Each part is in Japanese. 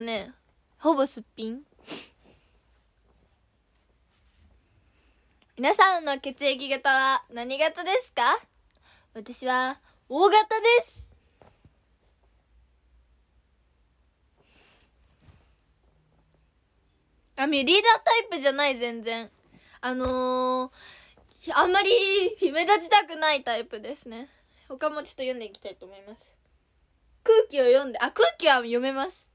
ねほぼすっぴん皆さんの血液型は何型ですか私は O 型ですあミリーダータイプじゃない全然あのー、あんまり夢立ちたくないタイプですね他もちょっと読んでいきたいと思います空気を読んであ空気は読めます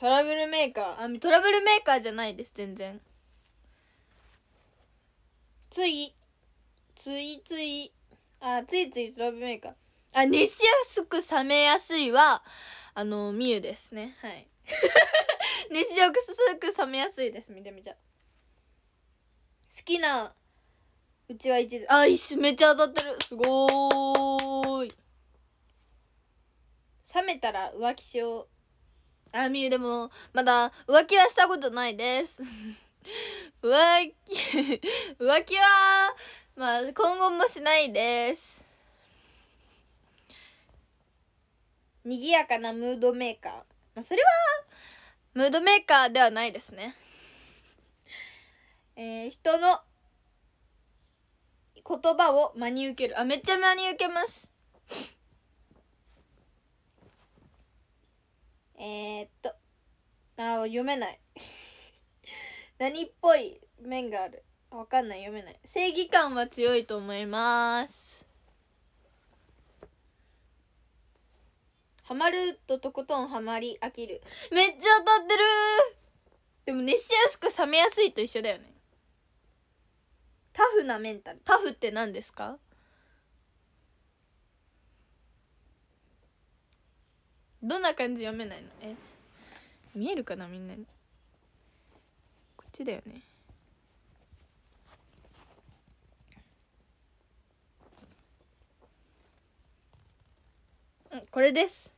トラブルメーカーあトラブルメーカーじゃないです全然ついついついあついついトラブルメーカーあ熱しやすく冷めやすいはあのみゆですねはい 熱しやすく冷めやすいですめちゃめちゃ好きなうちは一途あ一めっちゃ当たってるすごい冷めたら浮気しようあみゆでも、まだ浮気はしたことないです。浮気 浮気は、まあ、今後もしないです。賑やかなムードメーカー。まあ、それは、ムードメーカーではないですね。えー、人の言葉を真に受ける。あ、めっちゃ真に受けます。えー、っと、あ、読めない 何っぽい面がある。わかんない、読めない。正義感は強いと思います。ハマるととことんハマり飽きる。めっちゃ当たってるでも熱しやすく冷めやすいと一緒だよね。タフなメンタル。タフって何ですかどんな感じ読めないのえ見えるかなみんなにこっちだよねうんこれです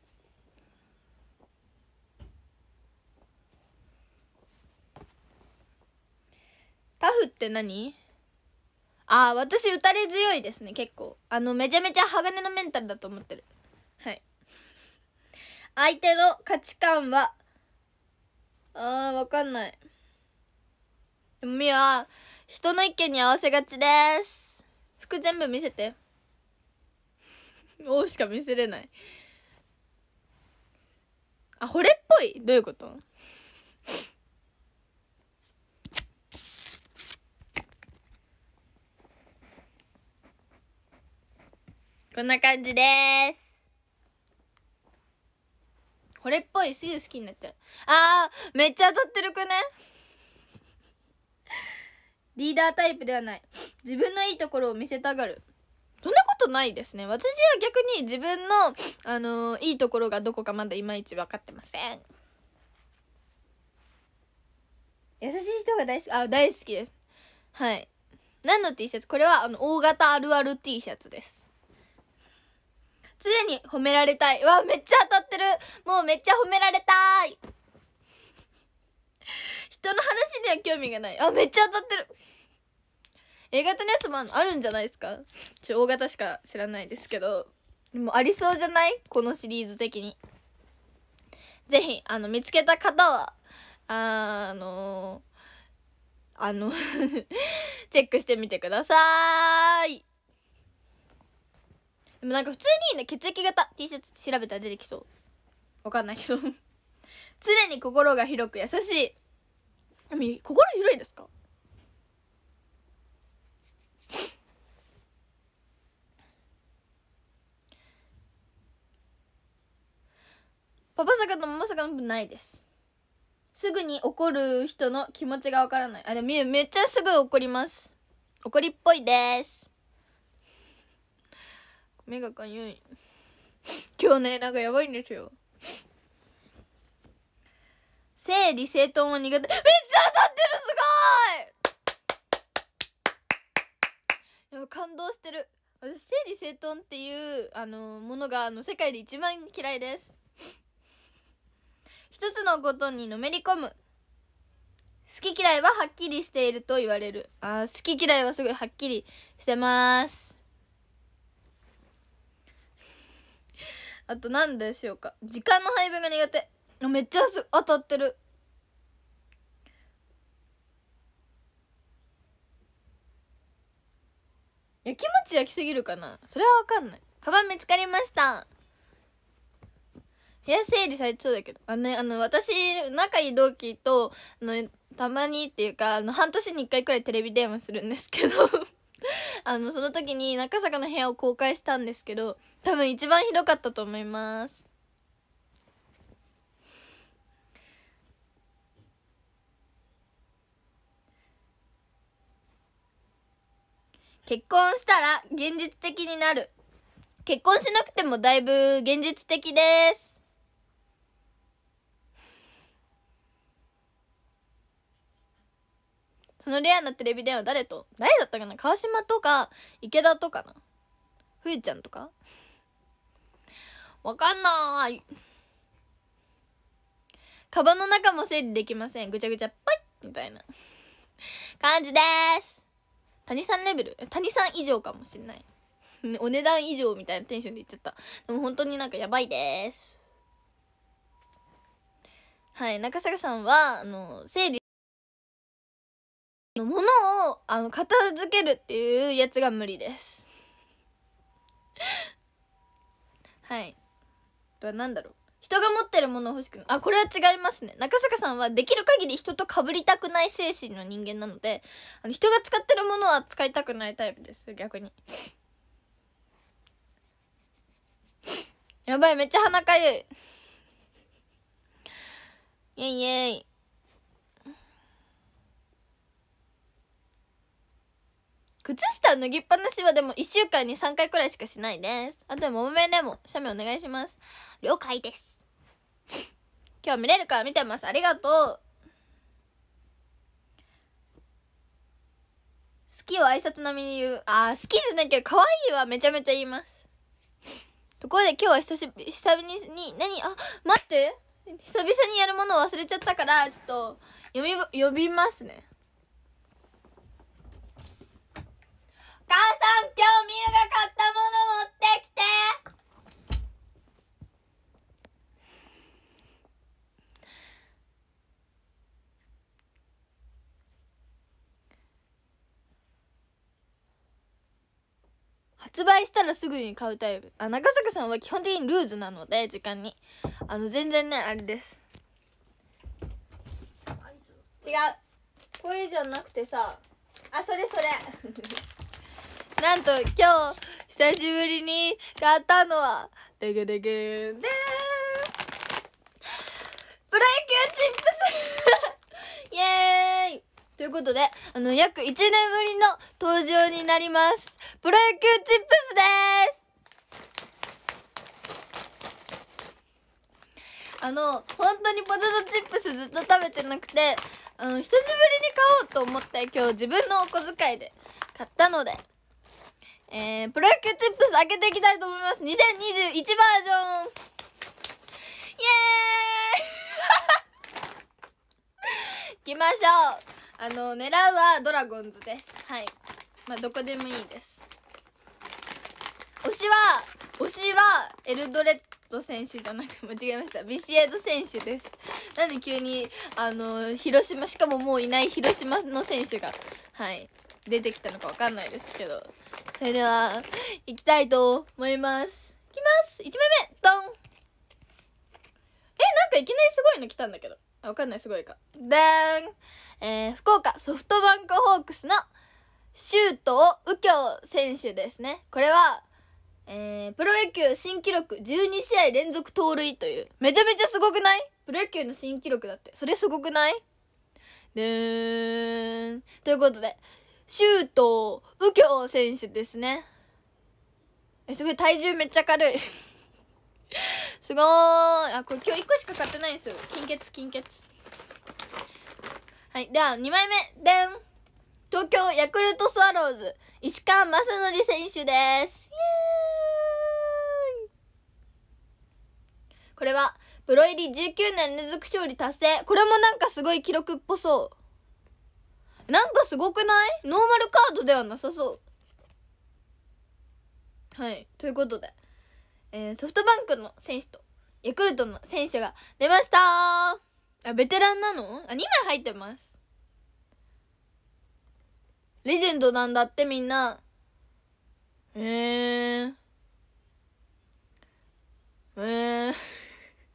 タフって何ああ私打たれ強いですね結構あのめちゃめちゃ鋼のメンタルだと思ってる相手の価値観は、あー、わかんない。みは、人の意見に合わせがちです。服全部見せて。王しか見せれない。あ、惚れっぽいどういうことこんな感じです。これっぽいすぐ好きになっちゃうあーめっちゃ当たってるくねリーダータイプではない自分のいいところを見せたがるそんなことないですね私は逆に自分の、あのー、いいところがどこかまだいまいち分かってません優しい人が大好きあ大好きですはい何の T シャツこれはあの大型あるある T シャツです常に褒められたい。わ、めっちゃ当たってる。もうめっちゃ褒められたい。人の話には興味がない。あ、めっちゃ当たってる。A 型のやつもあるんじゃないですかちょ、大型しか知らないですけど。でもありそうじゃないこのシリーズ的に。ぜひ、あの、見つけた方は、あ、あのー、あ のチェックしてみてください。でもなんか普通に、ね、血液型 T シャツ調べたら出てきそうわかんないけど 常に心が広く優しい心広いですかパパ坂とママ坂の分ないですすぐに怒る人の気持ちがわからないあでもめっちゃすぐ怒ります怒りっぽいです目がかゆい今日ねなんかやばいんですよ整理整頓も苦手めっちゃ当たってるすごいや感動してる私整理整頓っていうあのものがあの世界で一番嫌いです一つのことにのめり込む好き嫌いははっきりしていると言われるあ好き嫌いはすごいはっきりしてますあと何でしょうか時間の配分が苦手めっちゃす当たってるやきもち焼きすぎるかなそれはわかんないカバン見つかりました部屋整理されそうだけどあのねあの私仲いい同期とあのたまにっていうかあの半年に1回くらいテレビ電話するんですけど あのその時に中坂の部屋を公開したんですけど多分一番ひどかったと思います結婚したら現実的になる結婚しなくてもだいぶ現実的ですそのレアなテレビ電話誰と誰だったかな川島とか池田とかなふゆちゃんとかわかんないカバンの中も整理できませんぐちゃぐちゃパイみたいな感じです谷さんレベル谷さん以上かもしんないお値段以上みたいなテンションで言っちゃったでも本当になんかやばいですはい中坂さんはあの整理物をあの片付けるっていうやつが無理です はいとは何だろう人が持ってるもの欲しくないあこれは違いますね中坂さんはできる限り人とかぶりたくない精神の人間なのであの人が使ってるものは使いたくないタイプです逆に やばいめっちゃ鼻かゆいイエイイエイ靴下脱ぎっぱなしはでも1週間に3回くらいしかしないです。あとでも、もめでも、写メお願いします。了解です。今日見れるから見てます。ありがとう。好きを挨拶並みに言う。あ好きじゃないけど、可愛いはめちゃめちゃ言います。ところで今日は久しぶり、久々に、何あ、待って久々にやるものを忘れちゃったから、ちょっと、読み、呼びますね。母さん今日みゆが買ったもの持ってきて発売したらすぐに買うタイプあ長坂さんは基本的にルーズなので時間にあの全然ねあれです違うこれじゃなくてさあそれそれ なんと今日、久しぶりに買ったのは、でげでげんでーんプロ野球チップス イェーイということで、あの、約1年ぶりの登場になります。プロ野球チップスですあの、本当にポテトチップスずっと食べてなくて、あの、久しぶりに買おうと思って、今日自分のお小遣いで買ったので、えー、プロ野球チップス開けていきたいと思います。2021バージョンイエーイ行き ましょうあの、狙うはドラゴンズです。はい。まあ、どこでもいいです。推しは、推しは、エルドレッド選手じゃなく、間違えました。ビシエド選手です。なんで急に、あの、広島、しかももういない広島の選手が、はい。出てきたのかわかんないですけど。それでは、いきたいと思います。いきます !1 枚目ドンえ、なんかいきなりすごいの来たんだけど。わかんない、すごいか。ダーンえー、福岡ソフトバンクホークスのシュートを右京選手ですね。これは、えー、プロ野球新記録12試合連続盗塁という、めちゃめちゃすごくないプロ野球の新記録だって。それすごくないでーん。ということで、周東右京選手ですね。え、すごい体重めっちゃ軽い すごい。あ、これ今日1個しか買ってないんですよ。金欠、金欠。はい。では、2枚目。でん。東京ヤクルトスワローズ、石川雅則選手です。イエーイこれは、プロ入り19年連続勝利達成。これもなんかすごい記録っぽそう。なんかすごくないノーマルカードではなさそう。はい。ということで、えー、ソフトバンクの選手とヤクルトの選手が出ましたあ、ベテランなのあ、2枚入ってます。レジェンドなんだってみんな。えー。えー。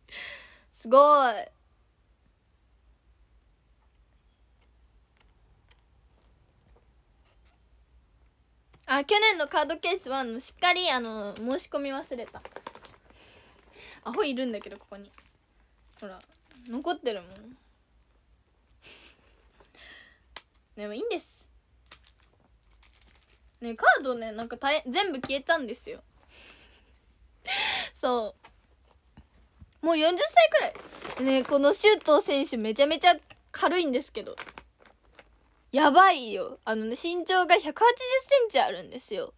すごい。あ去年のカードケースはのしっかりあの申し込み忘れたアホいるんだけどここにほら残ってるもんでもいいんですねカードねなんかい全部消えたんですよそうもう40歳くらいねこの周東選手めちゃめちゃ軽いんですけどやばいよ。あのね、身長が180センチあるんですよ。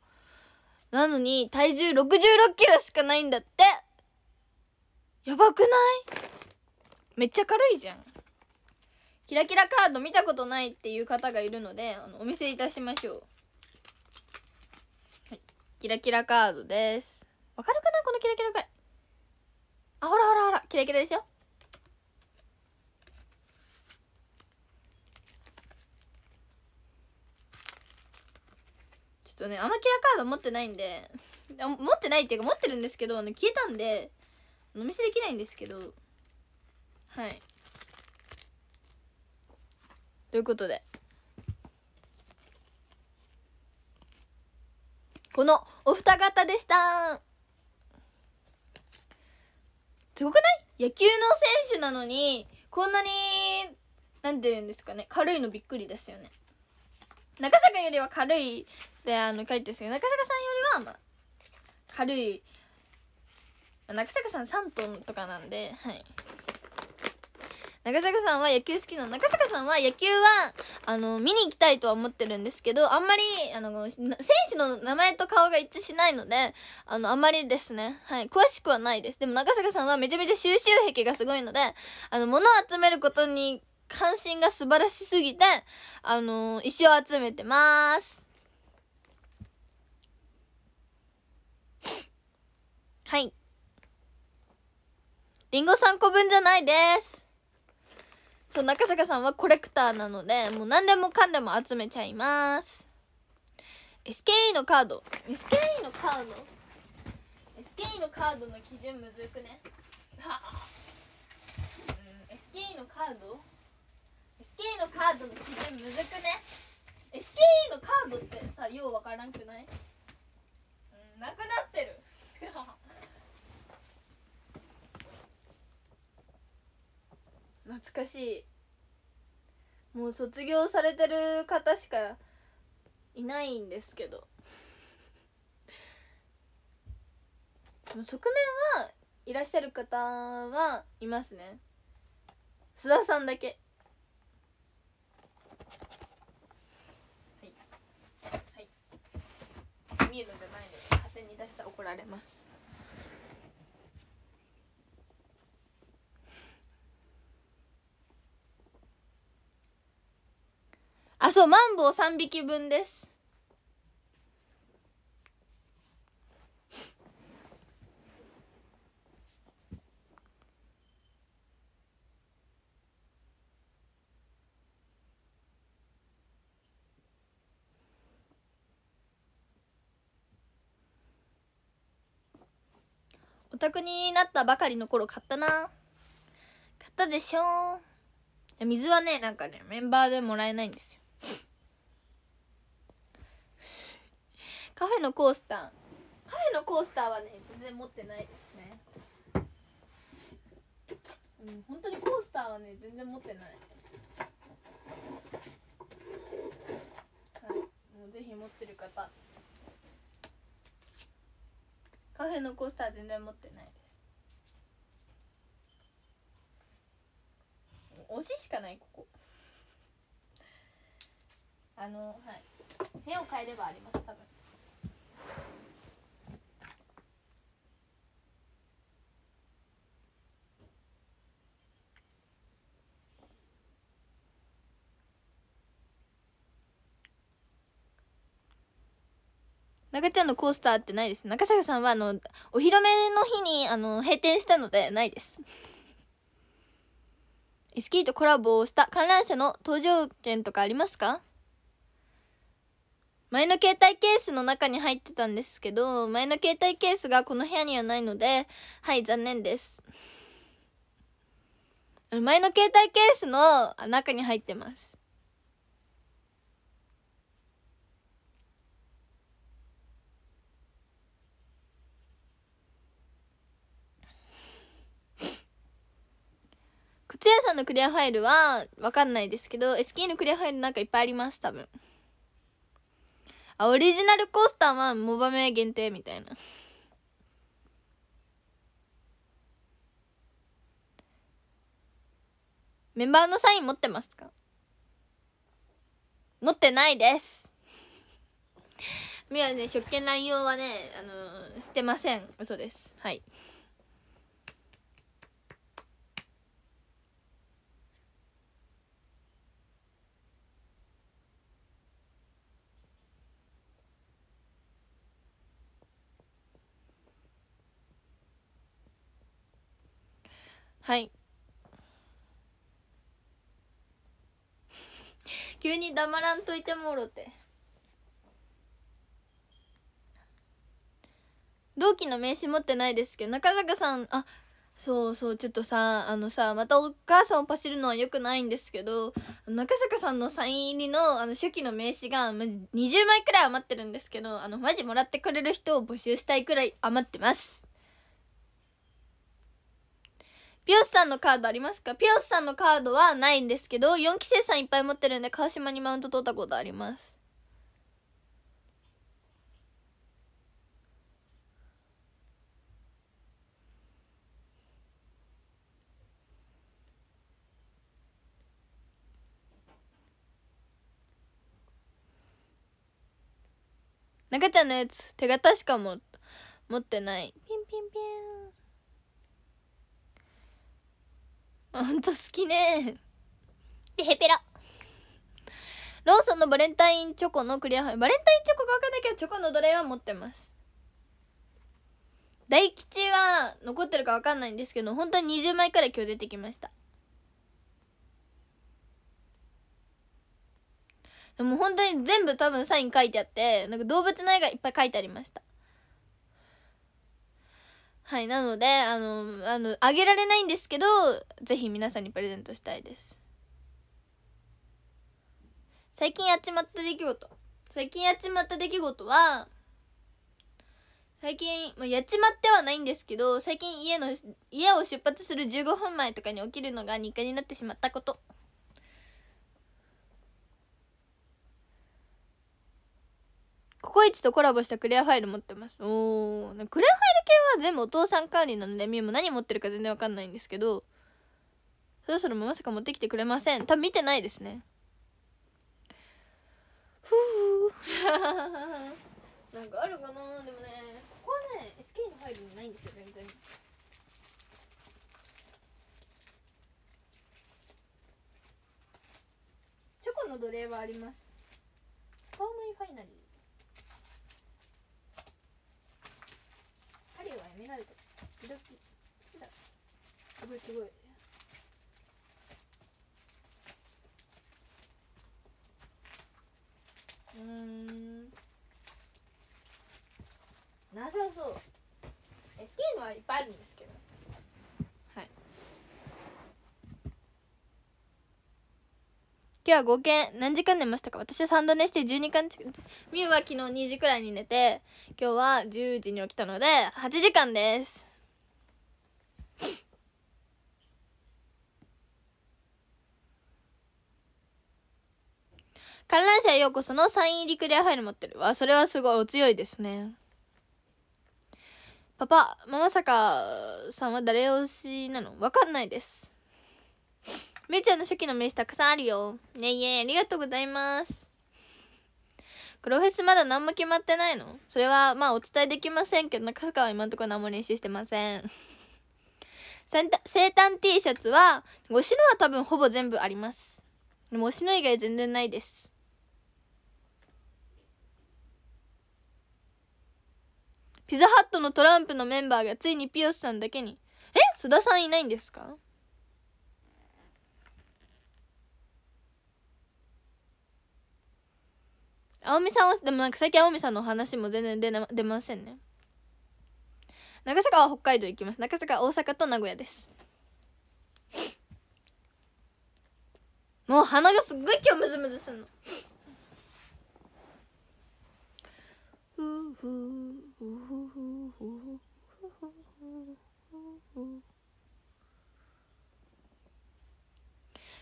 なのに、体重66キロしかないんだって。やばくないめっちゃ軽いじゃん。キラキラカード見たことないっていう方がいるので、あのお見せいたしましょう。はい。キラキラカードです。わかるかなこのキラキラカード。あ、ほらほらほら、キラキラでしょちょっとねアマキラカード持ってないんで持ってないっていうか持ってるんですけど消えたんでお見せできないんですけどはいということでこのお二方でしたすごくない野球の選手なのにこんなに何て言うんですかね軽いのびっくりですよね中坂よりは軽いであの書いてるんですけど中坂さんよりは、まあ、軽い、まあ、中坂さん3トンとかなんではい中坂さんは野球好きなの中坂さんは野球はあの見に行きたいとは思ってるんですけどあんまりあの選手の名前と顔が一致しないのであのあんまりですね、はい、詳しくはないですでも中坂さんはめちゃめちゃ収集癖がすごいのであの物を集めることに関心が素晴らしすぎて、あのー、石を集めてます。はい。りんご3個分じゃないです。そう、中坂さんはコレクターなので、もう何でもかんでも集めちゃいます。SKE のカード。SKE のカード。SKE のカードの基準むずくね。はあードの基準むずくね SKE のカードってさようわからんくないうんなくなってる懐かしいもう卒業されてる方しかいないんですけど側面はいらっしゃる方はいますね須田さんだけ怒られますあそうマンボウ3匹分です宅になったばかりの頃買ったな買ったでしょ水はねなんかねメンバーでもらえないんですよカフェのコースターカフェのコースターはね全然持ってないですねうん本当にコースターはね全然持ってない、はい、もうぜひ持ってる方カフェのコースター全然持ってないです推ししかないここあのはい部屋を変えればあります多分中ちゃんのコースターってないです中坂さんはあのお披露目の日にあの閉店したのでないですスキーとコラボをした観覧車の搭乗券とかありますか前の携帯ケースの中に入ってたんですけど前の携帯ケースがこの部屋にはないのではい残念です前の携帯ケースの中に入ってますつやさんのクリアファイルはわかんないですけど SK のクリアファイルなんかいっぱいあります多分あオリジナルコースターはモバメ限定みたいなメンバーのサイン持ってますか持ってないですみはね職権乱用はねあのー、してません嘘ですはいはい 急に黙らんといてもろて同期の名刺持ってないですけど中坂さんあそうそうちょっとさあのさまたお母さんをパシるのはよくないんですけど中坂さんのサイン入りのあの初期の名刺が、ま、20枚くらい余ってるんですけどあのマジもらってくれる人を募集したいくらい余ってますピオスさんのカードありますかピオスさんのカードはないんですけど、4期生さんいっぱい持ってるんで、川島にマウント取ったことあります。中ちゃんのやつ手形しかも持ってないピンピンピンほん好きねでへぺらローソンのバレンタインチョコのクリアハイバレンタインチョコが分かんないけどチョコの奴隷は持ってます大吉は残ってるか分かんないんですけど本当に20枚くらい今日出てきましたでも本当に全部多分サイン書いてあってなんか動物の絵がいっぱい書いてありましたはいなのであのあのあげられないんですけどぜひ皆さんにプレゼントしたいです最近やっちまった出来事最近やっちまった出来事は最近、まあ、やっちまってはないんですけど最近家の家を出発する15分前とかに起きるのが日課になってしまったことココイチとコラボしたクリアファイル持ってます。おクリアファイル系は全部お父さん管理なので、みゆも何持ってるか全然わかんないんですけど、そろそろもまさか持ってきてくれません。多分見てないですね。ふぅ なんかあるかなでもね、ここはね、SK のファイルないんですよ、全然。チョコの奴隷はあります。ファームイファイナリー。ハリはやめられと。時々だすごいすごいうんなさそうスゲームはいっぱいあるんですけど今日合計何時間寝ましたか私は3度寝して12時間近くみウは昨日2時くらいに寝て今日は10時に起きたので8時間です観覧車ようこそのサイン入りクリアファイル持ってるわそれはすごいお強いですねパパママカさんは誰推しなのわかんないですめちゃんの初期の名刺たくさんあるよ。ねいえ、ありがとうございます。ロフェスまだ何も決まってないのそれは、まあお伝えできませんけど、中坂は今のところ何も練習してません。生誕 T シャツは、推しのは多分ほぼ全部あります。でも推しの以外全然ないです。ピザハットのトランプのメンバーがついにピオスさんだけに。え須田さんいないんですかおみさんはでもなんか最近青海さんの話も全然出な出ませんね長坂は北海道行きます長坂大阪と名古屋ですもう鼻がすっごい今日ムズムズするの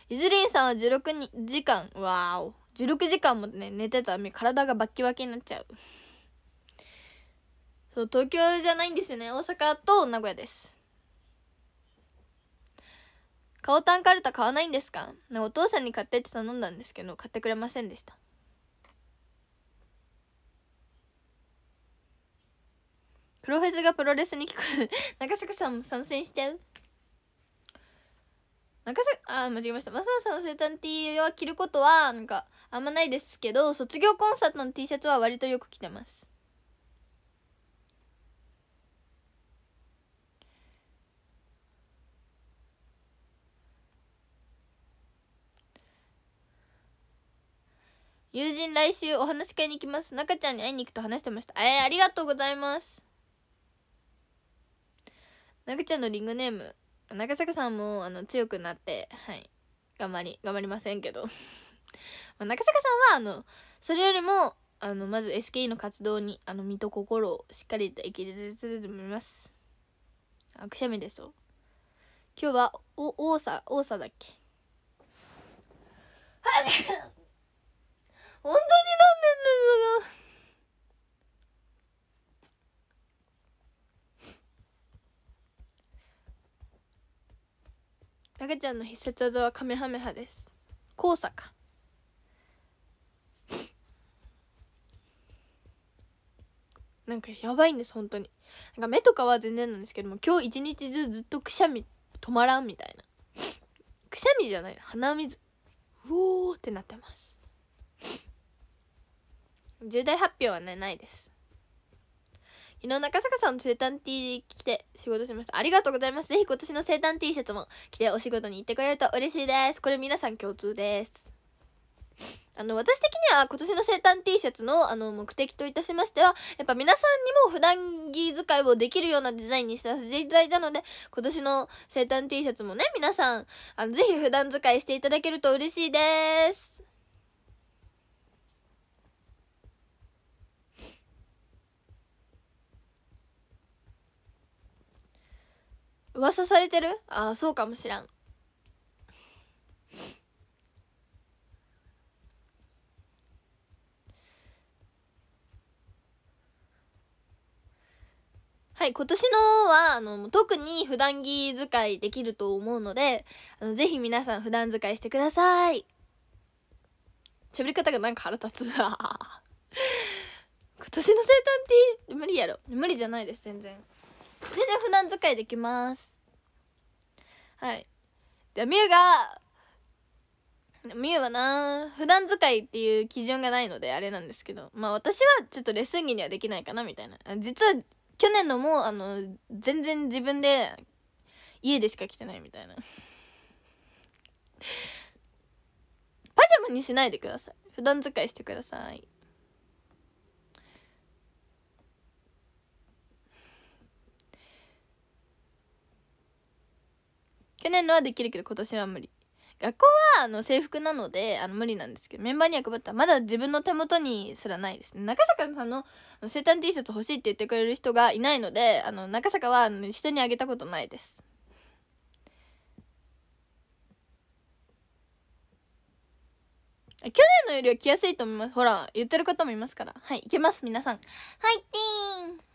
いずりんさんは16時間わお16時間もね寝てたら体がバッキバキになっちゃうそう東京じゃないんですよね大阪と名古屋です顔タンカルタ買わないんですかかお父さんに買ってって頼んだんですけど買ってくれませんでしたプロフェスがプロレスに聞こえる 中坂さんも参戦しちゃう中坂あ間違えましたマサさんの生誕 T は着ることはなんかあんまないですけど卒業コンサートの T シャツは割とよく着てます友人来週お話し会に行きます中ちゃんに会いに行くと話してましたえー、ありがとうございます中ちゃんのリングネーム中坂さんもあの強くなってはい頑張り頑張りませんけどまあ、中坂さんはあのそれよりもあのまず SKE の活動にあの身と心をしっかりと生きれると思いますあくしゃみでしょ今日はお多さ多さだっけ 本当に飲んでんだその赤ちゃんの必殺技はカメハメハです。黄砂か。なんかやばいんです本当になんか目とかは全然なんですけども今日一日中ずっとくしゃみ止まらんみたいなくしゃみじゃない鼻水うおーってなってます重大発表はねないです昨日中坂さんの生誕 T 着て仕事しましたありがとうございますぜひ今年の生誕 T シャツも着てお仕事に行ってくれると嬉しいですこれ皆さん共通ですあの、私的には今年の生誕 T シャツのあの目的といたしましては、やっぱ皆さんにも普段着使いをできるようなデザインにさせていただいたので、今年の生誕 T シャツもね、皆さん、あのぜひ普段使いしていただけると嬉しいです。噂されてるああ、そうかもしらん。はい、今年のは、あの、特に普段着使いできると思うので、あの、ぜひ皆さん普段使いしてください。喋り方がなんか腹立つ。今年の生誕って無理やろ。無理じゃないです、全然。全然普段使いできます。はい。じで、みゆが、みゆはな普段使いっていう基準がないのであれなんですけどまあ私はちょっとレッスン着にはできないかなみたいな実は去年のもあの全然自分で家でしか着てないみたいなパジャマにしないでください普段使いしてください去年のはできるけど今年は無理学校はあの制服なのであの無理なんですけどメンバーには配ったまだ自分の手元にすらないですね中坂さんの生誕 T シャツ欲しいって言ってくれる人がいないのであの中坂は人にあげたことないです去年のよりは着やすいと思いますほら言ってる方もいますからはい行けます皆さんはいティーン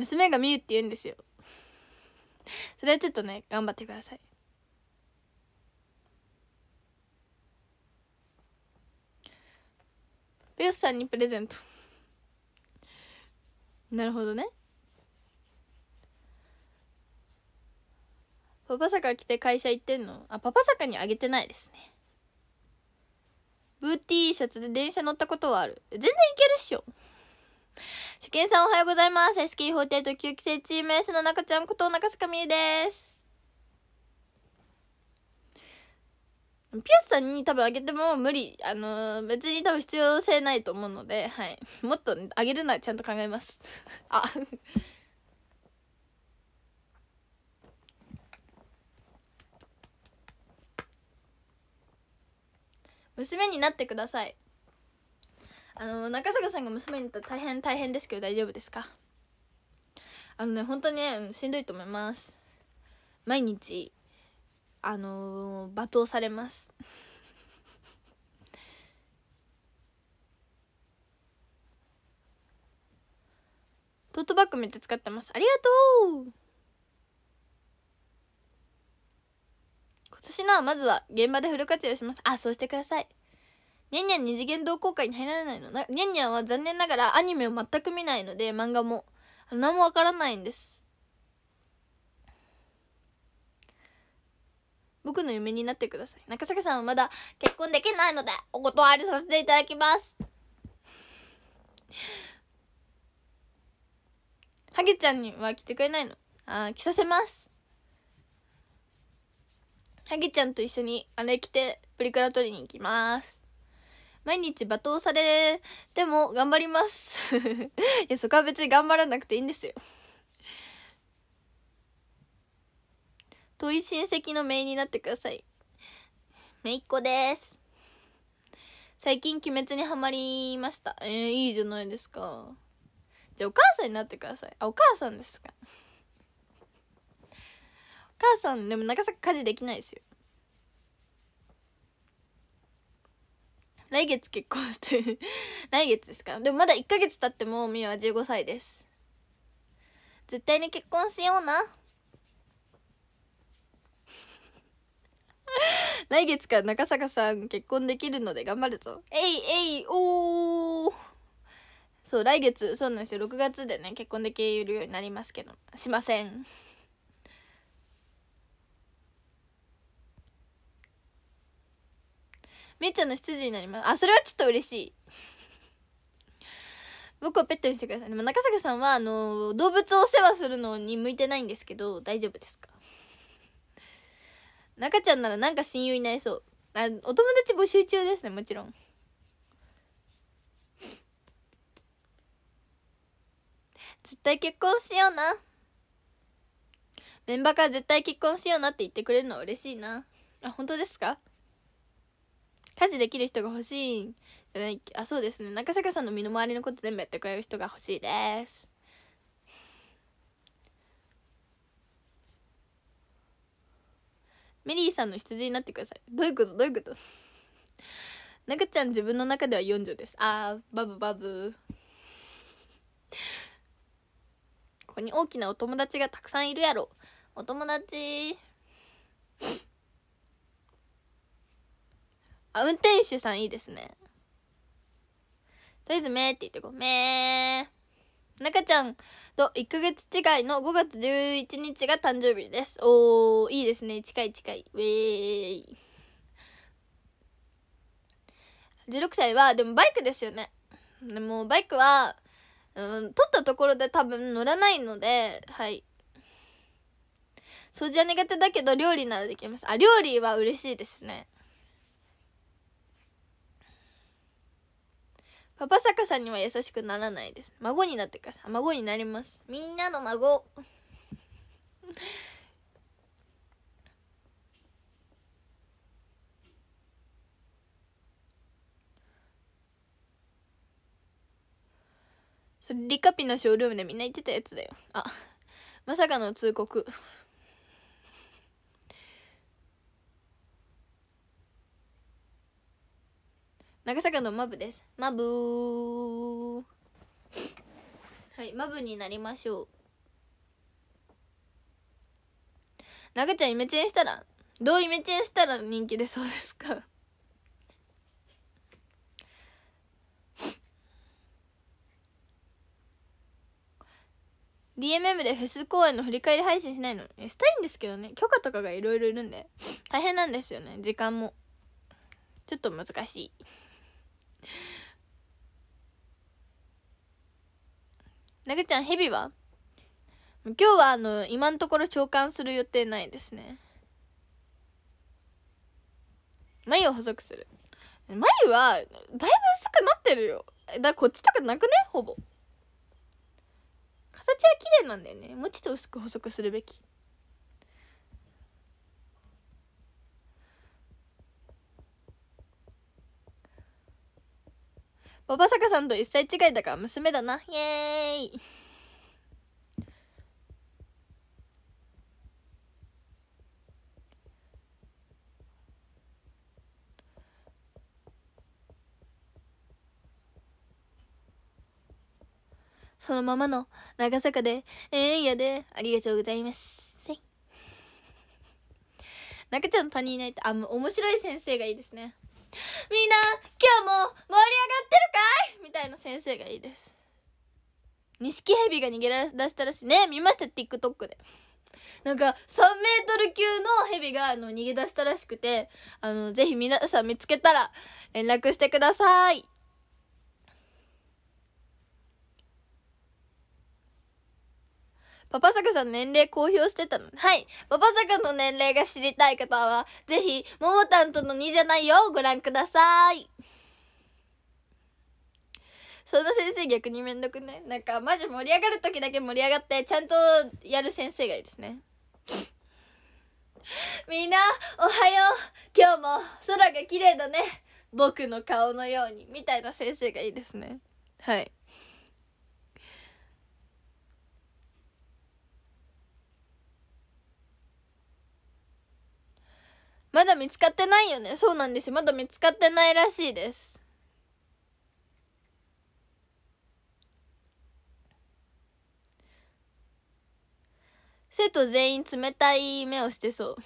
娘がみゆって言うんですよそれはちょっとね頑張ってくださいペヨスさんにプレゼントなるほどねパパ坂来て会社行ってんのあパパ坂にあげてないですねブーテーシャツで電車乗ったことはある全然いけるっしょ初見さんおはようございます。SK48 旧期生チーム S の中ちゃんこと中須坂美優です。ピアスさんに多分あげても無理。あのー、別に多分必要性ないと思うので、はい。もっとあげるなはちゃんと考えます。あ 娘になってください。あの中坂さんが娘になったら大変大変ですけど大丈夫ですかあのね本当にねしんどいと思います毎日あのー、罵倒されます トートバッグめっちゃ使ってますありがとう今年のはまずは現場でフル活用しますあそうしてくださいにゃンにゃン二次元同好会に入らないのニにゃニにゃは残念ながらアニメを全く見ないので漫画も何もわからないんです僕の夢になってください中坂さんはまだ結婚できないのでお断りさせていただきますハゲちゃんには来てくれないのああ着させますハゲちゃんと一緒にあれ着てプリクラ撮りに行きます毎日罵倒されても頑張ります いやそこは別に頑張らなくていいんですよ遠い親戚の姪になってください姪っ子です最近鬼滅にはまりましたえー、いいじゃないですかじゃあお母さんになってくださいあお母さんですかお母さんでもなかなか家事できないですよ来月結婚して 来月ですからでもまだ1ヶ月経ってもみゆは15歳です絶対に結婚しような 来月から中坂さん結婚できるので頑張るぞえいえいおおそう来月そうなんですよ6月でね結婚できるようになりますけどしませんめっちゃんの執時になりますあそれはちょっと嬉しい僕をペットにしてくださいでも中坂さんはあの動物をお世話するのに向いてないんですけど大丈夫ですか中ちゃんならなんか親友になりそうあお友達募集中ですねもちろん絶対結婚しようなメンバーから絶対結婚しようなって言ってくれるのは嬉しいなあ本当ですか家事できる人が欲しいあそうですね中坂さんの身の回りのこと全部やってくれる人が欲しいですメリーさんの羊になってくださいどういうことどういうこと中ちゃん自分の中では4女ですあーバブバブここに大きなお友達がたくさんいるやろお友達あ、運転手さんいいですね。とりあえずめって言ってこう。め中ちゃんと1ヶ月違いの5月11日が誕生日です。おー、いいですね。近い近い。ウェーイ。16歳は、でもバイクですよね。でもバイクは、うん、取ったところで多分乗らないので、はい。掃除は苦手だけど料理ならできます。あ、料理は嬉しいですね。パパカさんには優しくならないです孫になってから孫になりますみんなの孫それリカピのショールームでみんな言ってたやつだよあまさかの通告長坂のマブですマブはいマブになりましょう長ちゃんイメチェンしたらどうイメチェンしたら人気出そうですか DMM でフェス公演の振り返り配信しないのしたいんですけどね許可とかがいろいろいるんで大変なんですよね時間もちょっと難しいなぐちゃんヘビは今日はあの今のところ召喚する予定ないですね眉を細くする眉はだいぶ薄くなってるよだこっちとかなくねほぼ形は綺麗なんだよねもうちょっと薄く細くするべきおばさかさんと一歳違いだから娘だなイエーイそのままの長坂で、ええんやで、ありがとうございます。中ちゃん他人いないって、あ、もう面白い先生がいいですね。みんな、今日も盛り上がってみたいな先生がいいです錦蛇が逃げ出したらしいね見ました TikTok でなんか3メートル級の蛇があの逃げ出したらしくてあのぜひ皆さん見つけたら連絡してくださいパパ坂さん年齢公表してたのはい。パパ坂の年齢が知りたい方は、ぜひ、ももたんとの2じゃないよご覧ください。その先生逆にめんどくねなんかマジ盛り上がる時だけ盛り上がってちゃんとやる先生がいいですね みんなおはよう今日も空が綺麗だね僕の顔のようにみたいな先生がいいですねはいまだ見つかってないよねそうなんですよまだ見つかってないらしいです生徒全員冷たい目をしてそう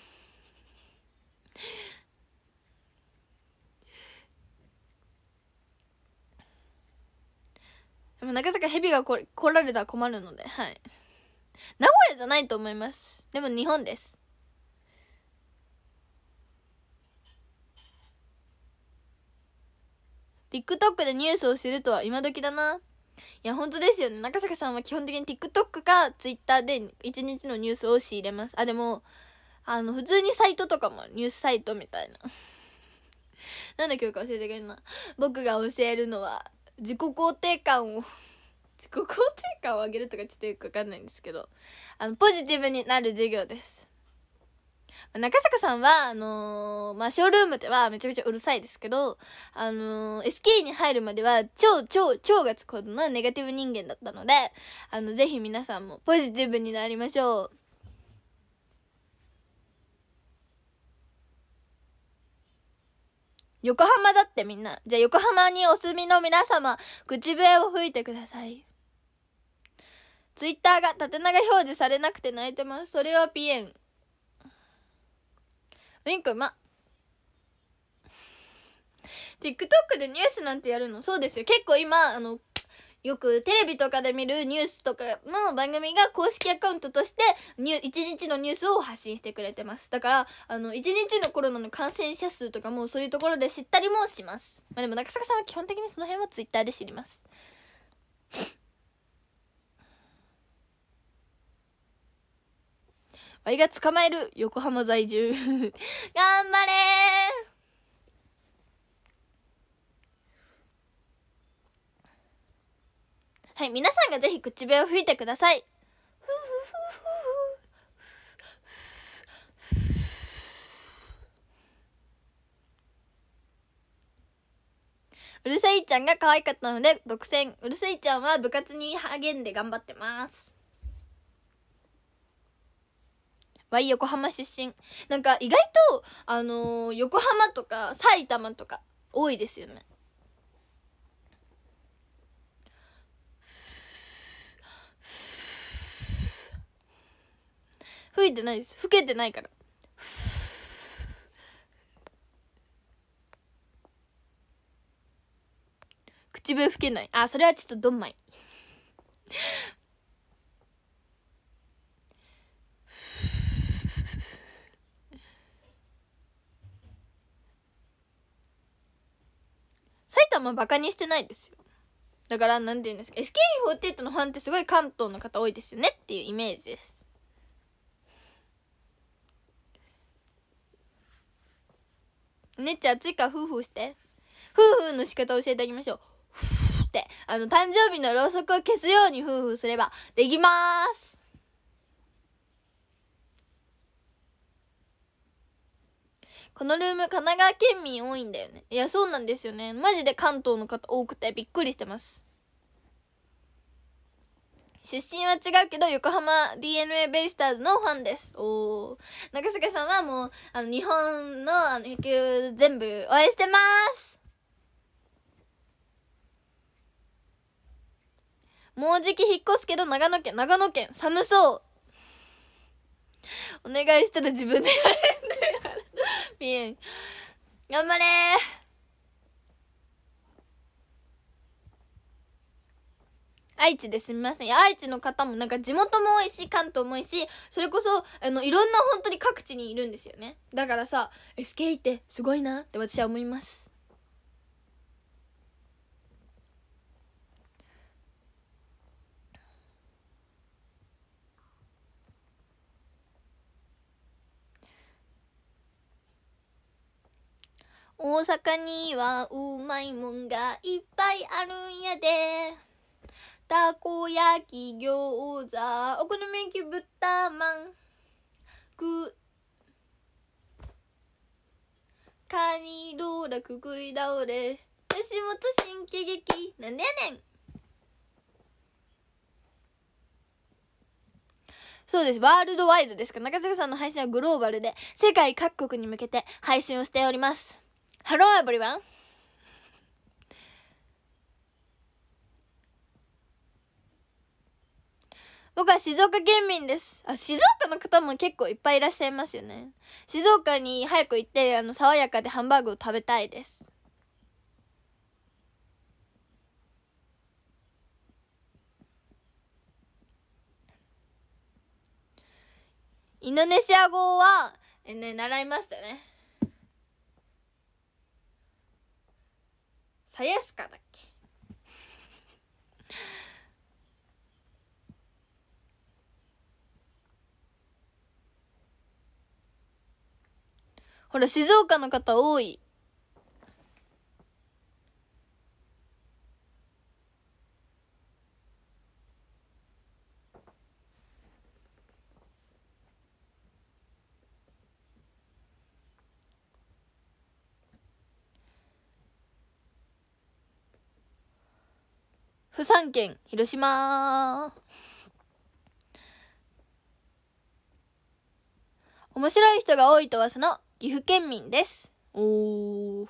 でもなか蛇がこ来られたら困るのではい名古屋じゃないと思いますでも日本です t i ッ t トックでニュースを知るとは今時だないや本当ですよね中坂さんは基本的に TikTok か Twitter で1日のニュースを仕入れますあでもあの普通にサイトとかもニュースサイトみたいな何の教科教えてくれるな僕が教えるのは自己肯定感を自己肯定感を上げるとかちょっとよくわかんないんですけどあのポジティブになる授業です中坂さんは、あのー、まあ、ショールームではめちゃめちゃうるさいですけど、あのー、SK に入るまでは超超超がつくほどのネガティブ人間だったので、あの、ぜひ皆さんもポジティブになりましょう。横浜だってみんな。じゃあ横浜にお住みの皆様、口笛を吹いてください。ツイッターが縦長表示されなくて泣いてます。それはピエン。ウンクうま TikTok でニュースなんてやるのそうですよ結構今あのよくテレビとかで見るニュースとかの番組が公式アカウントとして1日のニュースを発信してくれてますだからあの1日のコロナの感染者数とかもそういうところで知ったりもしますまあでも中坂さんは基本的にその辺は Twitter で知りますわいが捕まえる横浜在住 頑張れはい皆さんがぜひ口笛を吹いてくださいうるさいちゃんが可愛かったので独占うるさいちゃんは部活に励んで頑張ってます Y 横浜出身。なんか意外と、あのー、横浜とか埼玉とか多いですよね。吹いてないです。吹けてないから。口笛吹けない。あ、それはちょっとドンマイ。様バカにしてないですよだから何て言うんですか SKE48 のファンってすごい関東の方多いですよねっていうイメージですねっちゃん暑いから夫婦して夫婦の仕方教えてあげましょうふってあの誕生日のろうそくを消すように夫婦すればできますこのルーム神奈川県民多いんだよねいやそうなんですよねマジで関東の方多くてびっくりしてます出身は違うけど横浜 d n a ベイスターズのファンですおお中坂さんはもうあの日本のあの野球全部応援してますもうじき引っ越すけど長野県長野県寒そうお願いしたら自分でやれんだからみえ頑張れ愛知ですみません愛知の方もなんか地元も多いし関東も多いしそれこそあのいろんな本当に各地にいるんですよねだからさ SK ってすごいなって私は思います大阪にはうまいもんがいっぱいあるんやでたこ焼き餃子お好み焼き豚まんくカニローラく食い倒れ吉本新喜劇なんでやねんそうです。ワールドワイドですか。中塚さんの配信はグローバルで、世界各国に向けて配信をしております。Hello e v e 僕は静岡県民です。あ、静岡の方も結構いっぱいいらっしゃいますよね。静岡に早く行って、あの、爽やかでハンバーグを食べたいです。インドネシア語は、えね、習いましたね。さやすかだっけほら静岡の方多い釜山県広島面白い人が多いとはその岐阜県民ですお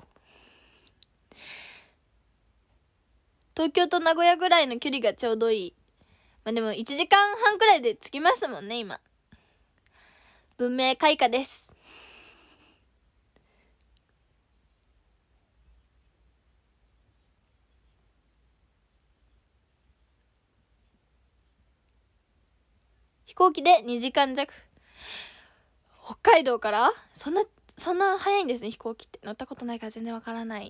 東京と名古屋ぐらいの距離がちょうどいいまあでも1時間半くらいで着きますもんね今文明開化です飛行機で2時間弱北海道からそんなそんな早いんですね飛行機って乗ったことないから全然わからない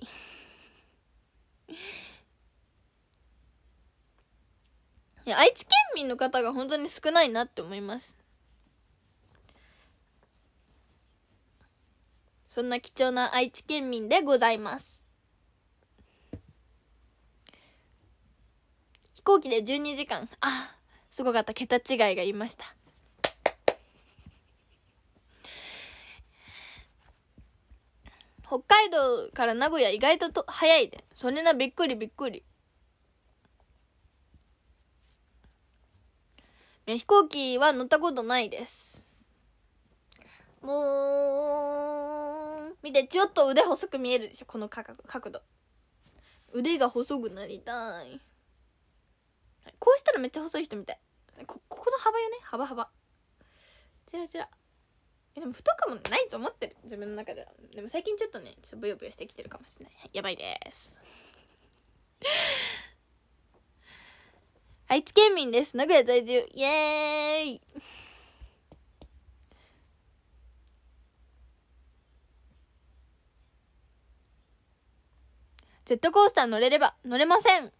いや愛知県民の方が本当に少ないなって思いますそんな貴重な愛知県民でございます飛行機で12時間あすごかった桁違いがいました北海道から名古屋意外とと早いでそれなびっくりびっくり飛行機は乗ったことないですもう見てちょっと腕細く見えるでしょこの角度腕が細くなりたいこうしたらめっちゃ細い人みたいここの幅よね幅幅チラチラでも太くもないと思ってる自分の中ではでも最近ちょっとねちょっとブヨブヨしてきてるかもしれない、い、やばいです愛知県民です名古屋在住イエーイジェットコースター乗れれば乗れません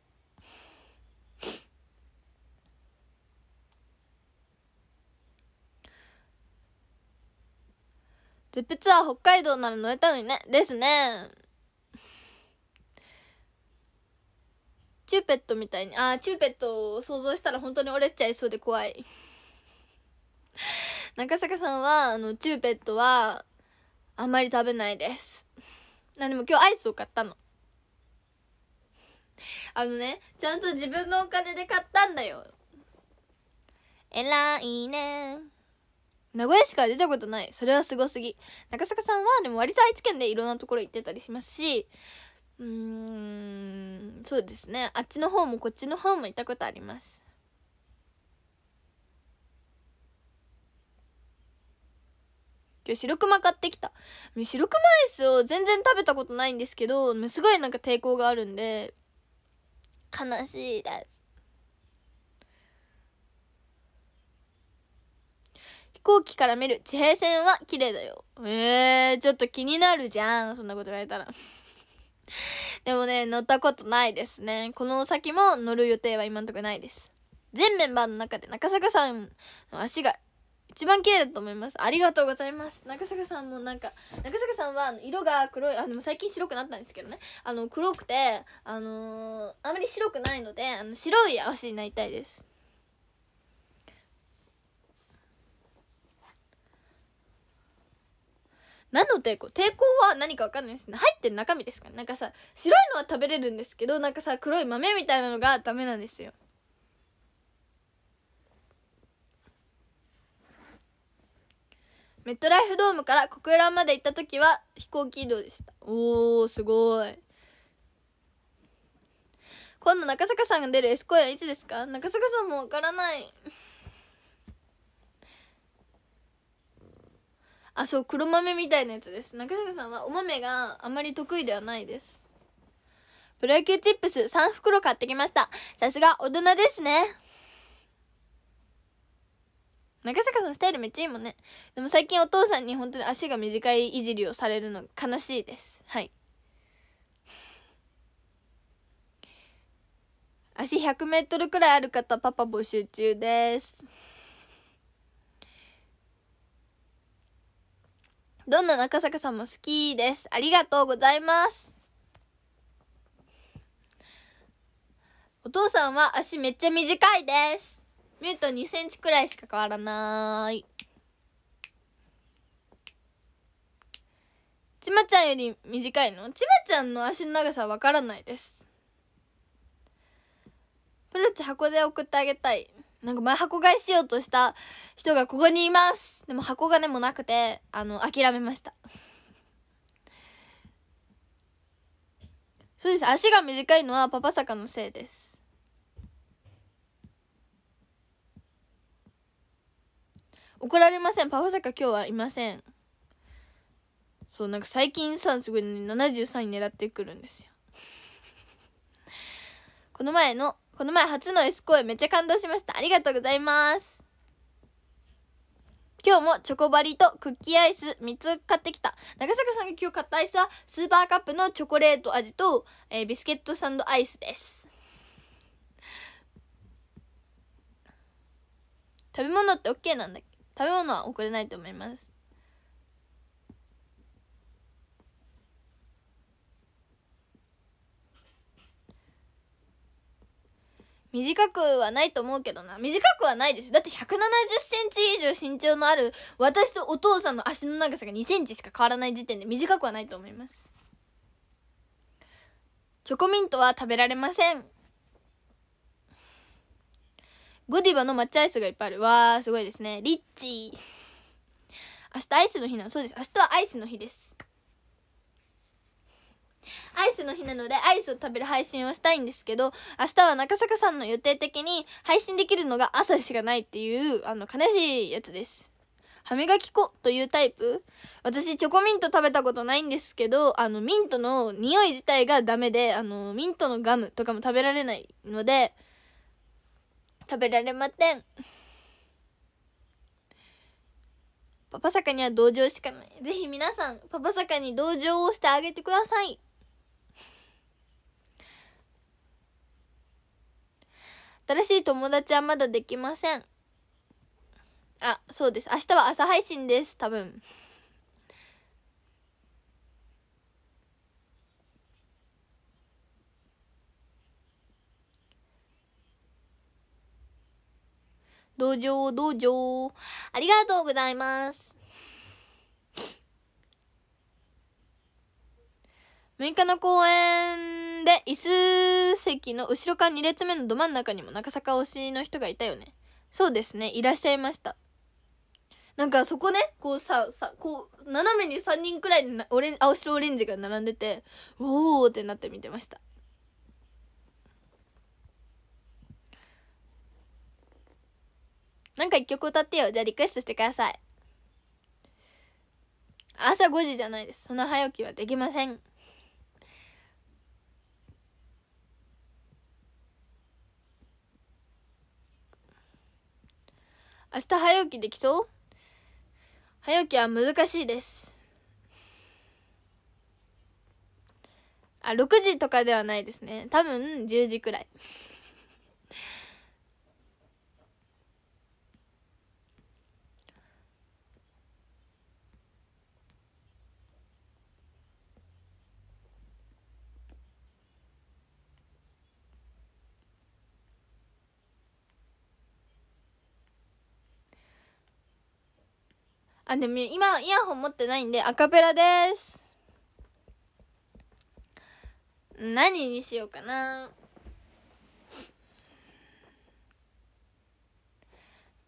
ツアー北海道なら乗れたのにね。ですね。チューペットみたいに。ああ、チューペットを想像したら本当に折れちゃいそうで怖い。中坂さんは、あの、チューペットは、あんまり食べないです。何も今日アイスを買ったの。あのね、ちゃんと自分のお金で買ったんだよ。偉いね。名古屋しか出たことない。それはすごすぎ。中坂さんは、でも割と愛知県でいろんなところ行ってたりしますし、うーん、そうですね。あっちの方もこっちの方も行ったことあります。今日白熊買ってきた。白熊アイスを全然食べたことないんですけど、すごいなんか抵抗があるんで、悲しいです。行機から見る地平線は綺麗だよ。えー、ちょっと気になるじゃん。そんなこと言われたら。でもね、乗ったことないですね。この先も乗る予定は今んとこないです。全メンバーの中で中坂さんの足が一番綺麗だと思いますありがとうございます中坂さんもなんか中坂さんは色が黒いあでも最近白くなったんですけどねあの黒くてあのー、あまり白くないのであの白い足になりたいです何の抵抗抵抗は何か分かんないですね入ってる中身ですからなんかさ白いのは食べれるんですけどなんかさ黒い豆みたいなのがダメなんですよメットライフドームから小倉まで行った時は飛行機移動でしたおーすごい今度中坂さんが出る S インはいつですか中坂さんもわからないあそう黒豆みたいなやつです中坂さんはお豆があまり得意ではないですプロ野球チップス3袋買ってきましたさすが大人ですね中坂さんスタイルめっちゃいいもんねでも最近お父さんに本当に足が短いいじりをされるの悲しいですはい足100メートルくらいある方パパ募集中ですどんな中坂さんも好きです。ありがとうございます。お父さんは足めっちゃ短いです。ミュート2センチくらいしか変わらない。ちまちゃんより短いのちまちゃんの足の長さわからないです。プルチ箱で送ってあげたい。なんか前箱買いしようとした人がここにいますでも箱がねもなくてあの諦めました そうです足が短いのはパパ坂のせいです怒られませんパパ坂今日はいませんそうなんか最近さすごい、ね、73位狙ってくるんですよ この前のこの前初の S 公めっちゃ感動しましたありがとうございます今日もチョコバリとクッキーアイス3つ買ってきた長坂さんが今日買ったアイスはスーパーカップのチョコレート味と、えー、ビスケットサンドアイスです食べ物って OK なんだっけ食べ物は送れないと思います短くはないと思うけどな。短くはないです。だって170センチ以上身長のある私とお父さんの足の長さが2センチしか変わらない時点で短くはないと思います。チョコミントは食べられません。ゴディバの抹茶アイスがいっぱいある。わー、すごいですね。リッチー。明日アイスの日なのそうです。明日はアイスの日です。アイスの日なのでアイスを食べる配信をしたいんですけど明日は中坂さんの予定的に配信できるのが朝しかないっていうあの悲しいやつです歯磨き粉というタイプ私チョコミント食べたことないんですけどあのミントの匂い自体がダメであのミントのガムとかも食べられないので食べられませんパパ坂には同情しかないぜひ皆さんパパ坂に同情をしてあげてください新しい友達はまだできませんあそうです明日は朝配信です多分道場道場ありがとうございます6日の公演で椅子席の後ろから2列目のど真ん中にも中坂推しの人がいたよねそうですねいらっしゃいましたなんかそこねこうささこう斜めに3人くらいオレン青白オレンジが並んでておおってなって見てましたなんか一曲歌ってよじゃあリクエストしてください朝5時じゃないですその早起きはできません明日早起きできそう早起きは難しいですあ6時とかではないですね多分10時くらいあでも今イヤホン持ってないんでアカペラです何にしようかな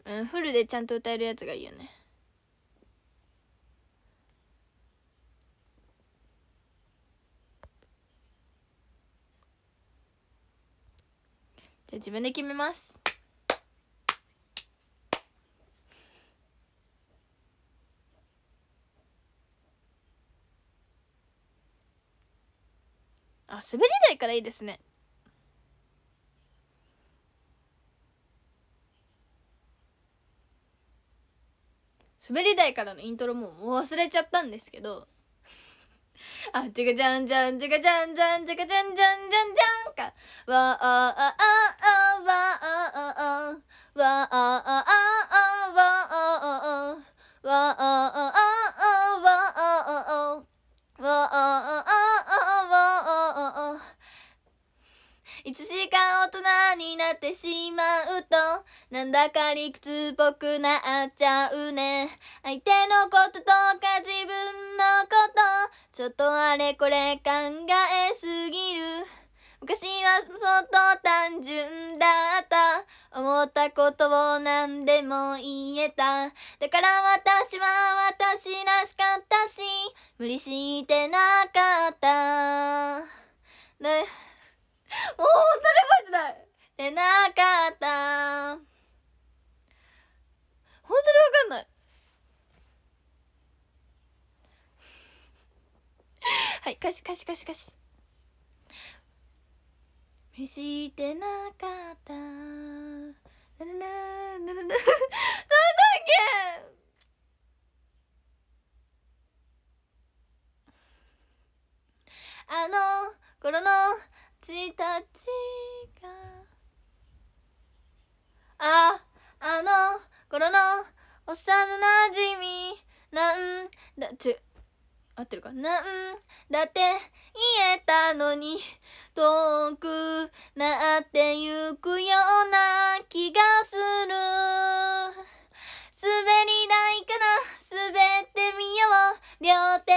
うんフルでちゃんと歌えるやつがいいよねじゃあ自分で決めますあ滑り台からいいですね滑り台からのイントロももう忘れちゃったんですけど あ、っちがじゃんじゃんじゃがじゃんじゃんじゃがじゃんじゃんじゃんじゃんか。わああああわあああわああああわあああわあああ人になってしまうとなんだか理屈っぽくなっちゃうね相手のこととか自分のことちょっとあれこれ考えすぎる昔は相当単純だった思ったことを何でも言えただから私は私らしかったし無理してなかった、ねもう本当に覚えてない出なかった本当にわかんない はい歌詞歌詞歌詞歌詞見してなかったななななななんだっけあの頃のちたちがああの頃の幼なじみなんだって合ってるかなんだって言えたのに遠くなってゆくような気がする滑り台から滑ってみよう両手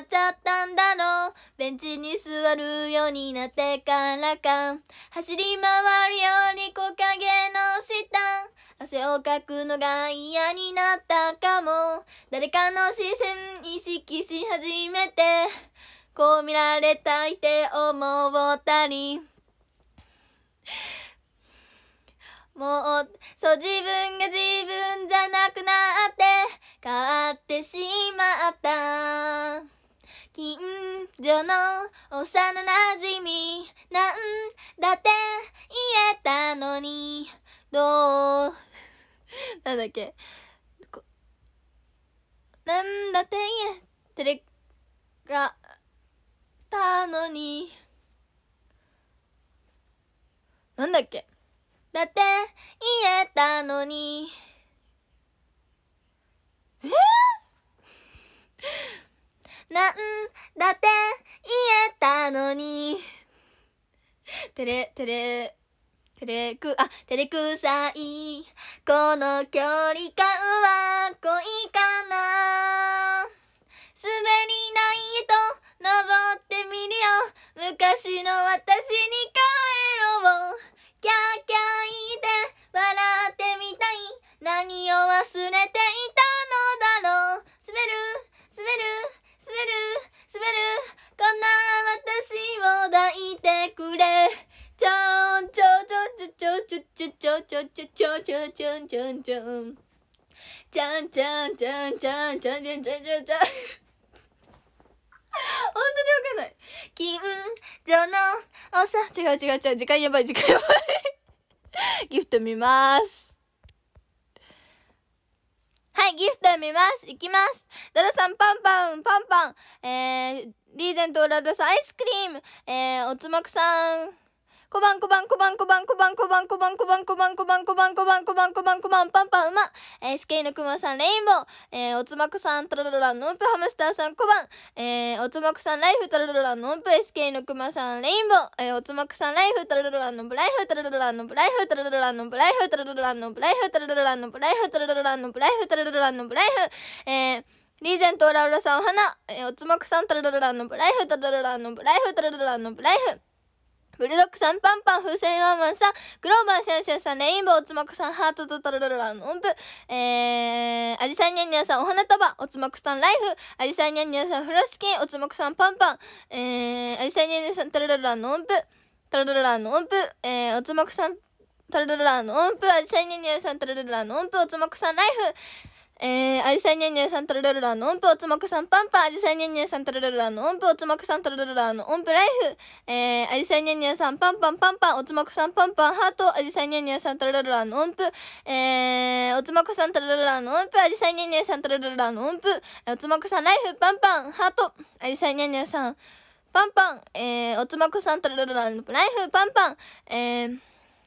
っちゃったんだろうベンチに座るようになってからか走り回るように木陰の下汗をかくのが嫌になったかも誰かの視線意識し始めてこう見られたいって思ったりもうそう自分が自分じゃなくなって変わってしまった近所の幼馴染なんだって言えたのにどう なんだっけなんだって言えてれがたのになんだっけだって言えたのにえーなんだって言えたのに。てれ、てれ、てれく、あ、てれくさい。この距離感は恋かな。滑りないと登ってみるよ。昔の私にちゃんちゃんちゃんちゃんちゃんちゃんちゃんちゃんちゃんちんち本当にわかんない近所のおさ違う違う違う時間やばい時間やばいギフト見ますはいギフト見ますいきますダラさんパンパンパンパンえー、リーゼントオラルさんアイスクリームえー、おつまくさん小判小判小判小判小判小判小判小判小判小判小判小判小判小判小判パンパン馬、えー、SK の熊さんレインボー、えー、おつまくさんトロロランノンプハムスターさん小判、えー、おつまくさんライフトロロランノンプ SK の熊さんレインボー、えー、おつまくさんライフトロロランノンプライフトロロランノンプライフトロロランノンプライフトロロランノンプライフトロロランノンプライフトロロランノンプライフトロロランノンプライフ、えー、リーゼントオラオラさんお花、えー、おつまくさんトロロランのンライフトロロランノンライフトロロランのンライフブルドックさん、パンパン、風船ワンワンさん、グローバーシャンシャンさん、レインボーおつまくさん、ハートとトロロロラの音符、えー、アジサイニャンニャンさん、お花束、おつまくさん、ライフ、アジサイニャンニャンさん、フロスキン、おつまくさん、パンパン、えー、アジサイニャンニャンさん、トロロロラの音符、トロロロラの音符、えー、おつまくさん、トロロロラの音符、アジサイニャンニャンさん、トロロロラの音符、おつまくさん、ライフ、えー、アジサイニャンニャンさんトルルロラーの音符おつまくさんパンパン、アジサイニャンニャンさんトルルロラーの音符おつまくさんトルルロラーの音符ライフ、えー、アジサイニャンニャンさんパンパンパンパン、おつまくさんパンパンハート、アジサイニャンニャンさんトルルロラーの音符、えー、おつまくさんトルルロラーの音符、アジサイニャンニャンさんトルルルラーの音符、おつまくさんライフ、パンパン、ハート、アジサイニャンニャンさん、パンパン、えー、おつまくさんトルルルラーのライフ、パンパン、えー、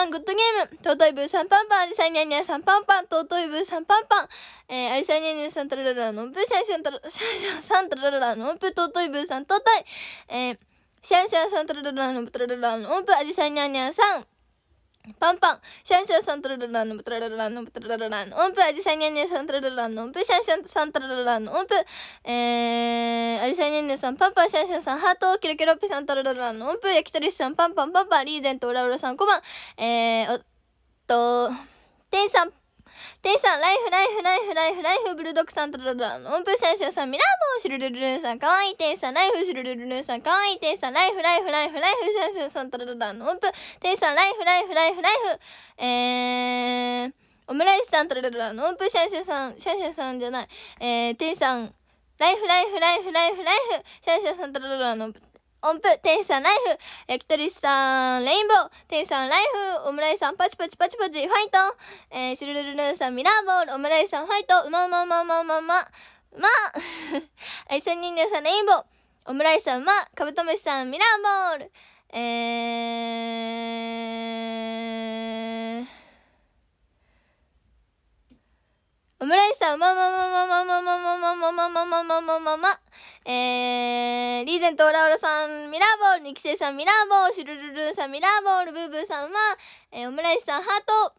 さんグッドゲーム、尊いブーさんパンパン、アじサんにゃにゃさんパンパン、尊いブーさんパンパン、えー、あじさんニャにゃさんトラララのぶ、シャンシャントラ、シャンシャンさんトラララのぶ、尊いブーさん尊い、えー、シャンシャンさんトラララのぶ、トラララのぶ、あじさんにゃにゃさん、パンパン、シャンシャンサントララランのトララランのトラララランの音符、アジサイニャンニャンさんトララランの音符、シャンシャンサントララランの音符、えー、アジサイニャンニャンさん、パンパン、シャンシャンさん、ハート、キロキロピサントララランの音符、焼き鳥さん、パンパン、パンパン、リーゼント、オラオラさん、コバン、えー、おっと、店員さん、テイさん、ライフ、ライフ、ライフ、ライフ、ライフ、ブルドックさん、トロロロン、オンプシャンシャンさん、ミラーボン、シュルルルルンさん、かわいいテイさん、ライフ、シルルルルンさん、かわいいテイさん、ライフ、ライフ、ライフ、ライフ、シャンシャンさん、トロロロオンプ、テイさん、ライフ、ライフ、ライフ、ライフ、えー、オムライスさん、トロロロン、オンプシャンシャさん、シャンシャさんじゃない、えー、テイさん、ライフ、ライフ、ライフ、ライフ、ライフ、シャンシャさん、トロロロン、ンプ、音符、天使さんライフ、焼き鳥さん、レインボー、天使さんライフ、オムライスさんパチパチパチパチ、ファイト、えー、シルルルルさんミラーボール、オムライスさんファイト、うまうまうまうまうまうま、ま、アイス人間さんレインボー、オムライスさんうま、カブトムシさんミラーボール、えー、オムライスさん、ままままままままままままままままままえー、リーゼントオラオラさん、ミラーボール、ニキセイさん、ミラーボール、シュルルルーさん、ミラーボール、ブーブーさん、馬、えー、オムライスさん、ハート、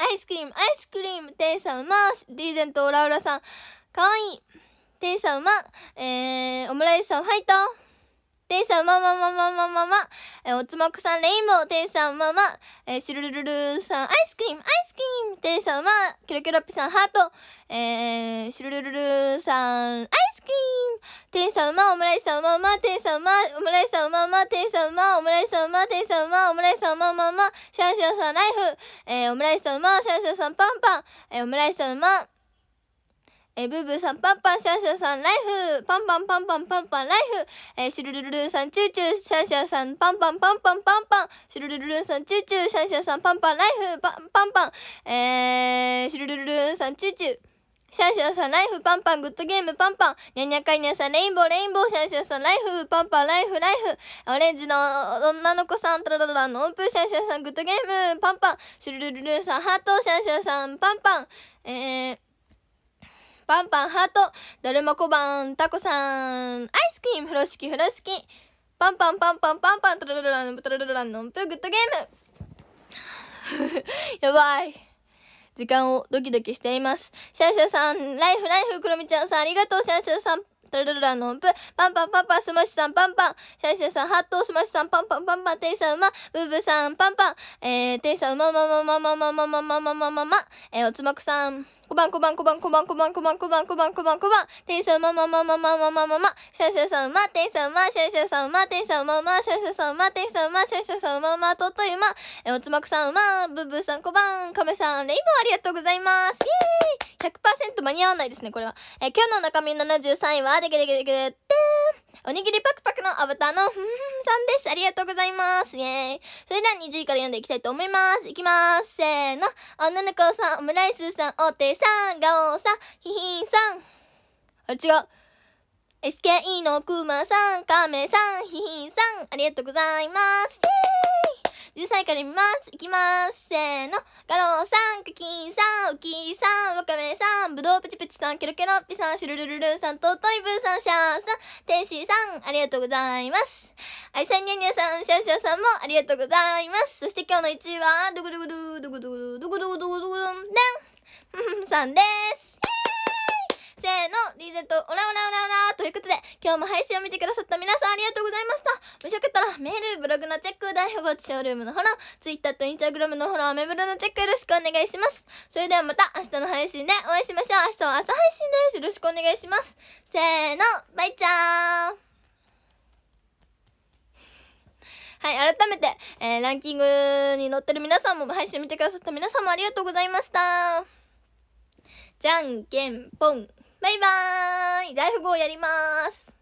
アイスクリーム、アイスクリーム、テイさん、馬、リーゼントオラオラさん、かわいい、テイさん、馬、えー、オムライスさん、ファイト天さんマママママママ、えー、おつまくさんレインボー、天さんママ、えー、シルルルルさんアイスクリーム、アイスクリーム、天さんママ、キロキロピさんハート、えー、シルルルルさんアイスクリーム、天さんマオムライスさんママ、天さんマオムライスさんママ、天さんマオムライスさんマ、天さんマオムライスさんマママ、シャンシャンさんライフ、えー、オムライスさんマ、シャンシャンさんパンパン、えー、オムライスさんマ、えー、ブーブーさん、パンパン、シャンシャンさん、ライフパンパンパンパンパンパン、ライフえー、シュルルルルンさん、チューチュー、シャンシャンさん、パンパンパンパンパンパン、シュルルルルンさん、チューチュー、シャンシャンさん、パンパン、ライフパンパンパン、えー、シュルルルルンさん、チューチュー、シャンシャンさん、ライフ、パンパン、グッドゲーム、パンパン。ニャニャカイニャさん、レインボー、レインボー、シャンシャンさん、ライフ、パンパン、ライフ、ライフ。オレンジの女の子さん、トラララ、オープ、ン、シャンシャンさん、グッドゲーム、パンパン。シュルルルルさん、ハート、シャンシャンさん、パンパン。えー、パンパンハート、だるま小判、タコさん、アイスクリーム、風呂敷、風呂敷、パンパンパンパンパンパン、トロロロラン、トロロロランのんぷ、グッドゲーム やばい。時間をドキドキしています。シャンシャンさん、ライフライフ、クロミちゃんさん、ありがとう、シャンシャンさん。トルルラの音符、パンパンパンパン、スマッシュさん、パンパン、シャンシャンさん、ハット、スマッシュさん、パンパンパンパン、テイさん、ま。ブーブーさん、パンパン、えー、テイさん、うままままままままままままま、えま、おつまま、さん、こばんこばんこばんこばんこばんこばんこばんこばんこばんこばん。店員さんうままままままままま。シャンシャンさんうま、店員さんうま、シャンシャンさんうま、店員さんうまうま、シャンシャンさんうま、店員さんうま、シャンシャンさんうまうま、とっというま。え、おつまくさんうま、ブーブーさんこばん、カメさん、レイボーありがとうございます。イェーイ !100% 間に合わないですね、これは。え、今日の中身73位は、でけでけでけでってーん。おにぎりパクパクのアバターの、ふんふんさんです。ありがとうございます。イェーイ。それでは20位から読んでいきたいと思います。いきます。せーの。女の子さん、オムライスさん、おてさん、ガオさん、ヒヒンさん。あ、違う。SKE のクマさん、カメさん、ヒヒンさん、ありがとうございます。イェーイ十歳から見ます。いきます。せーの。ガロンさん、クキンさん、ウキーさん、ワカメさん、ブドウプチプチさん、ケロケロッピさん、シュルルルルさん、トトイブーさん、シャーさん、テシーさん、ありがとうございます。アイサンニャニャさん、シャーシャーさんもありがとうございます。そして今日の1位は、ドゥグドゥグドゥ、ドゥグドゥグドゥ、ドゥグドゥグドゥグドゥン、ふン、さんです。せーの、リーゼント、オラオラオラオラということで、今日も配信を見てくださった皆さんありがとうございました。もしよかったら、メール、ブログのチェック、大保護ショールームのフォロー、Twitter と Instagram のフォロー、メブロのチェックよろしくお願いします。それではまた明日の配信でお会いしましょう。明日は朝配信です。よろしくお願いします。せーの、バイチャーはい、改めて、えー、ランキングに載ってる皆さんも、配信見てくださった皆さんもありがとうございました。じゃんけんぽん。バイバーイ大富豪やります